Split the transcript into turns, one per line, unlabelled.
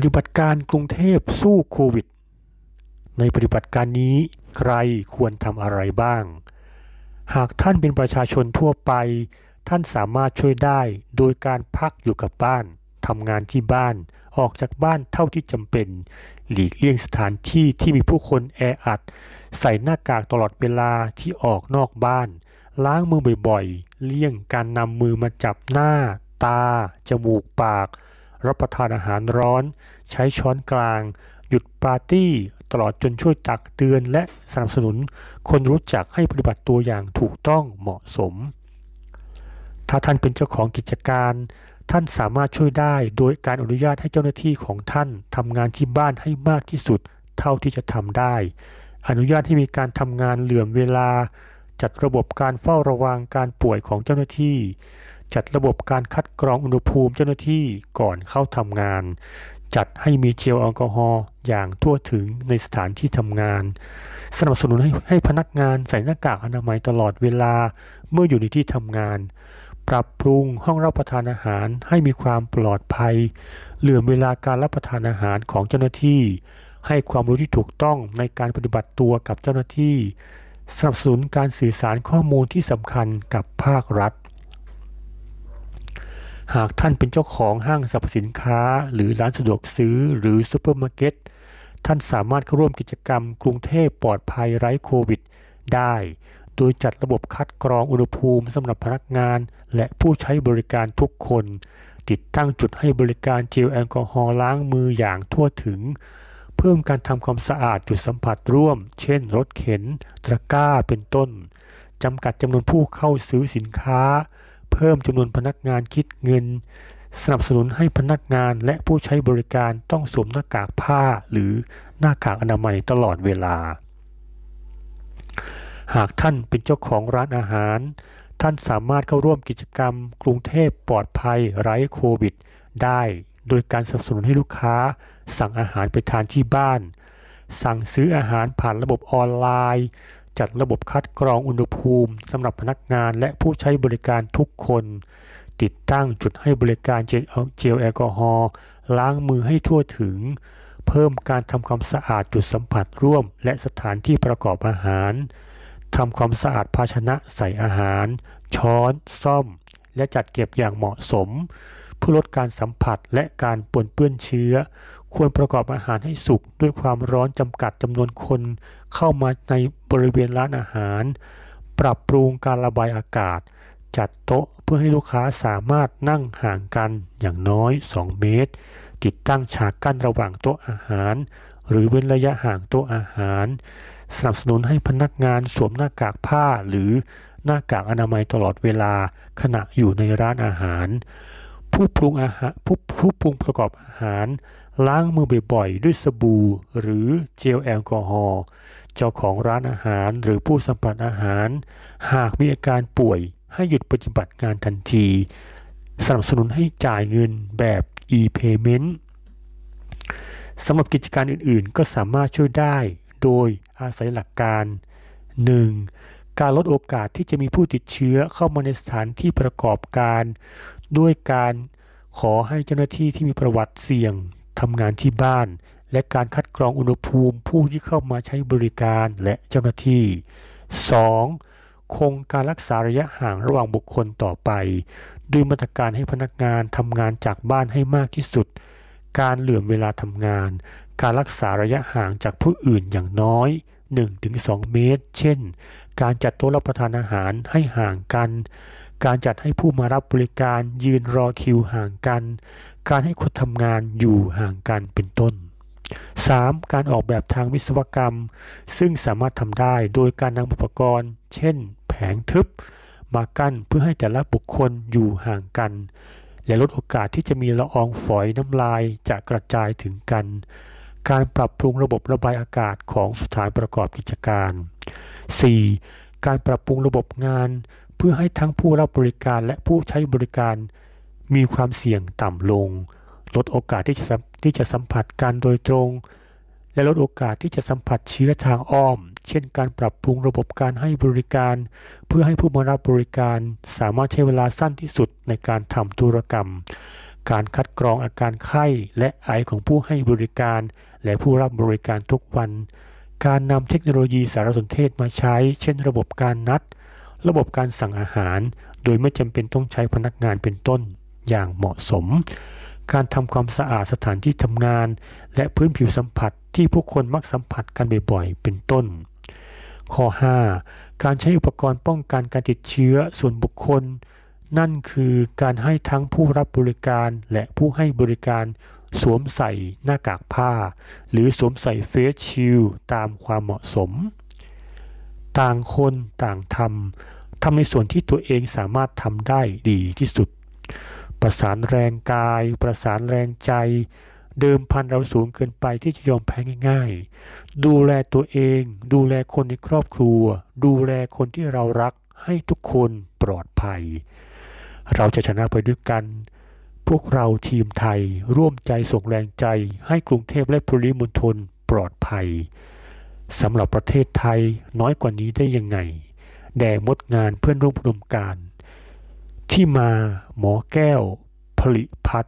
ปฏิบัติการกรุงเทพสู้โควิด ในปฏิบัติการนี้ ใครควรทำอะไรบ้าง หากท่านเป็นประชาชนทั่วไป ท่านสามารถช่วยได้โดยการพักอยู่กับบ้านทำงานที่บ้าน ออกจากบ้านเท่าที่จำเป็น หลีกเลี่ยงสถานที่ที่มีผู้คนแออัดใส่หน้ากากตลอดเวลาที่ออกนอกบ้าน ล้างมือบ่อยๆ เลี่ยงการนำมือมาจับหน้า ตาจมูกปากรับประทานอาหารร้อน ใช้ช้อนกลาง หยุดปาร์ตี้ ตลอดจนช่วยตักเตือน และสนับสนุนคนรู้จักให้ปฏิบัติตัวอย่างถูกต้องเหมาะสม ถ้าท่านเป็นเจ้าของกิจการ ท่านสามารถช่วยได้โดยการอนุญาตให้เจ้าหน้าที่ของท่าน ทำงานที่บ้านให้มากที่สุด เท่าที่จะทำได้ อนุญาตให้มีการทำงานเหลื่อมเวลา จัดระบบการเฝ้าระวังการป่วยของเจ้าหน้าที่จัดระบบการคัดกรองอุณหภูมิเจ้าหน้าที่ก่อนเข้าทำงาน จัดให้มีเจลแอลกอฮอล์อย่างทั่วถึงในสถานที่ทำงาน สนับสนุนให้ใหพนักงานใส่หน้ากากอนามัยตลอดเวลาเมื่ออยู่ในที่ทำงาน ปรับปรุงห้องรับประทานอาหารให้มีความปลอดภัย เหลื่อมเวลาการรับประทานอาหารของเจ้าหน้าที่ ให้ความรู้ที่ถูกต้องในการปฏิบัติตัวกับเจ้าหน้าที่สนับสนุนการสื่อสารข้อมูลที่สำคัญกับภาครัฐหากท่านเป็นเจ้าของห้างสรรพสินค้าหรือร้านสะดวกซื้อหรือซูเปอร์มาร์เก็ต ท่านสามารถเข้าร่วมกิจกรรมกรุงเทพปลอดภัยไร้โควิด ได้ โดยจัดระบบคัดกรองอุณหภูมิสำหรับพนักงานและผู้ใช้บริการทุกคน ติดตั้งจุดให้บริการเจลแอลกอฮอล์ล้างมืออย่างทั่วถึง เพิ่มการทำความสะอาดจุดสัมผัสร่วม เช่น รถเข็นตะกร้าเป็นต้นจำกัดจำนวนผู้เข้าซื้อสินค้าเพิ่มจำนวนพนักงานคิดเงิน สนับสนุนให้พนักงานและผู้ใช้บริการต้องสวมหน้ากากผ้าหรือหน้ากากอนามัยตลอดเวลา หากท่านเป็นเจ้าของร้านอาหาร ท่านสามารถเข้าร่วมกิจกรรมกรุงเทพปลอดภัยไร้โควิดได้โดยการสนับสนุนให้ลูกค้า สั่งอาหารไปทานที่บ้าน สั่งซื้ออาหารผ่านระบบออนไลน์จัดระบบคัดกรองอุณหภูมิสำหรับพนักงานและผู้ใช้บริการทุกคน ติดตั้งจุดให้บริการเจลแอลกอฮอล์ล้างมือให้ทั่วถึง เพิ่มการทำความสะอาดจุดสัมผัสร่วม และสถานที่ประกอบอาหารทำความสะอาดภาชนะใส่อาหาร ช้อนซ่อม และจัดเก็บอย่างเหมาะสมเพื่อลดการสัมผัสและการปนเปื้อนเชื้อควรประกอบอาหารให้สุกด้วยความร้อนจำกัดจำนวนคน เข้ามาในบริเวณร้านอาหาร ปรับปรุงการระบายอากาศ จัดโต๊ะเพื่อให้ลูกค้าสามารถนั่งห่างกันอย่างน้อย 2 เมตร ติดตั้งฉากกั้นระหว่างโต๊ะอาหาร หรือเว้นระยะห่างโต๊ะอาหารสนับสนุนให้พนักงานสวมหน้ากากผ้าหรือหน้ากากอนามัยตลอดเวลาขณะอยู่ในร้านอาหารผู้ปรุงอาหาร ผู้ผู้ปรุงประกอบอาหารล้างมือบ่อยๆด้วยสบู่หรือเจลแอลกอฮอล์เจ้าของร้านอาหารหรือผู้สัมผัสอาหาร หากมีอาการป่วยให้หยุดปฏิบัติงานทันทีสนับสนุนให้จ่ายเงินแบบ e-payment สำหรับกิจการอื่นๆก็สามารถช่วยได้โดยอาศัยหลักการ 1. การลดโอกาสที่จะมีผู้ติดเชื้อเข้ามาในสถานที่ประกอบการ ด้วยการขอให้เจ้าหน้าที่ที่มีประวัติเสี่ยงทำงานที่บ้าน และการคัดกรองอุณหภูมิผู้ที่เข้ามาใช้บริการและเจ้าหน้าที่ 2. คงการรักษาระยะห่างระหว่างบุคคลต่อไปด้วยมาตรการให้พนักงานทำงานจากบ้านให้มากที่สุด การเหลื่อมเวลาทำงาน การรักษาระยะห่างจากผู้อื่นอย่างน้อย 1-2 เมตร เช่น การจัดโต๊ะรับประทานอาหารให้ห่างกันการจัดให้ผู้มารับบริการยืนรอคิวห่างกัน การให้คนทำงานอยู่ห่างกันเป็นต้น 3. การออกแบบทางวิศวกรรม ซึ่งสามารถทำได้โดยการนำอุปกรณ์ เช่น แผงทึบ มากั้นเพื่อให้แต่ละบุคคลอยู่ห่างกัน และลดโอกาสที่จะมีละอองฝอยน้ำลายจะกระจายถึงกัน การปรับปรุงระบบระบายอากาศของสถานประกอบกิจการ 4. การปรับปรุงระบบงานเพื่อให้ทั้งผู้รับบริการและผู้ใช้บริการ มีความเสี่ยงต่ำลง ลดโอกาสที่จะที่จะสัมผัสการโดยตรง และลดโอกาสที่จะสัมผัสเชื้อทางอ้อม เช่นการปรับปรุงระบบการให้บริการ เพื่อให้ผู้มารับบริการ สามารถใช้เวลาสั้นที่สุดในการทำธุรกรรม การคัดกรองอาการไข้และไอของผู้ให้บริการ และผู้รับบริการทุกวัน การนำเทคโนโลยีสารสนเทศมาใช้ เช่น ระบบการนัดระบบการสั่งอาหารโดยไม่จำเป็นต้องใช้พนักงานเป็นต้นอย่างเหมาะสม การทำความสะอาดสถานที่ทำงาน และพื้นผิวสัมผัสที่ผู้คนมักสัมผัสกันบ่อยๆเป็นต้น ข้อ 5. การใช้อุปกรณ์ป้องกันการติดเชื้อส่วนบุคคล นั่นคือการให้ทั้งผู้รับบริการและผู้ให้บริการสวมใส่หน้ากากผ้า หรือสวมใส่เฟสชิลตามความเหมาะสมต่างคนต่างทำทำในส่วนที่ตัวเองสามารถทำได้ดีที่สุด ประสานแรงกาย ประสานแรงใจ เดิมพันเราสูงเกินไปที่จะยอมแพ้ง่ายๆ ดูแลตัวเองดูแลคนในครอบครัว ดูแลคนที่เรารักให้ทุกคนปลอดภัย เราจะชนะไปด้วยกัน พวกเราทีมไทยร่วมใจส่งแรงใจ ให้กรุงเทพและปริมณฑลปลอดภัยสำหรับประเทศไทยน้อยกว่านี้ได้ยังไง แด่มดงานเพื่อนร่วมรวมการ ที่มาหมอแก้วผลิพัฒ